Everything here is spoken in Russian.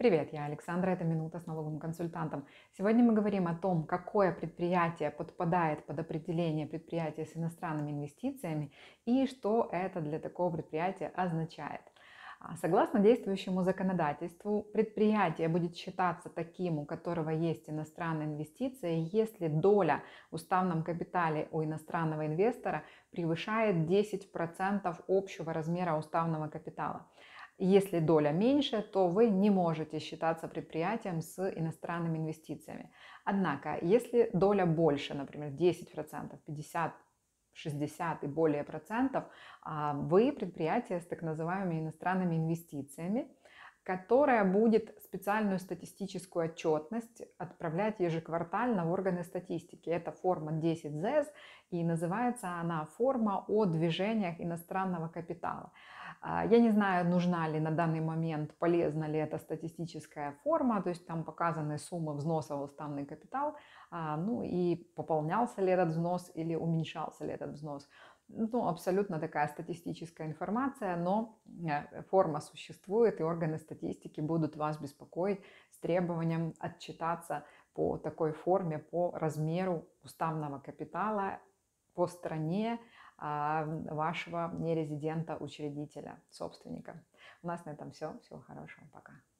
Привет, я Александра, это «Минута с налоговым консультантом». Сегодня мы говорим о том, какое предприятие подпадает под определение предприятия с иностранными инвестициями и что это для такого предприятия означает. А, согласно действующему законодательству, предприятие будет считаться таким, у которого есть иностранные инвестиции, если доля в уставном капитале у иностранного инвестора превышает 10% общего размера уставного капитала. Если доля меньше, то вы не можете считаться предприятием с иностранными инвестициями. Однако, если доля больше, например, 10%, 50%, 60 и более процентов, а, вы предприятие с так называемыми иностранными инвестициями, которая будет специальную статистическую отчетность отправлять ежеквартально в органы статистики. Это форма 10ЗЭС, и называется она форма о движениях иностранного капитала. А, я не знаю, нужна ли на данный момент, полезна ли эта статистическая форма, то есть там показаны суммы взноса в уставный капитал, а, ну и пополнялся ли этот взнос или уменьшался ли этот взнос. Ну, абсолютно такая статистическая информация, но Э, форма существует, и органы статистики будут вас беспокоить с требованием отчитаться по такой форме, по размеру уставного капитала, по стране а, вашего нерезидента, учредителя, собственника. У нас на этом все. Всего хорошего. Пока.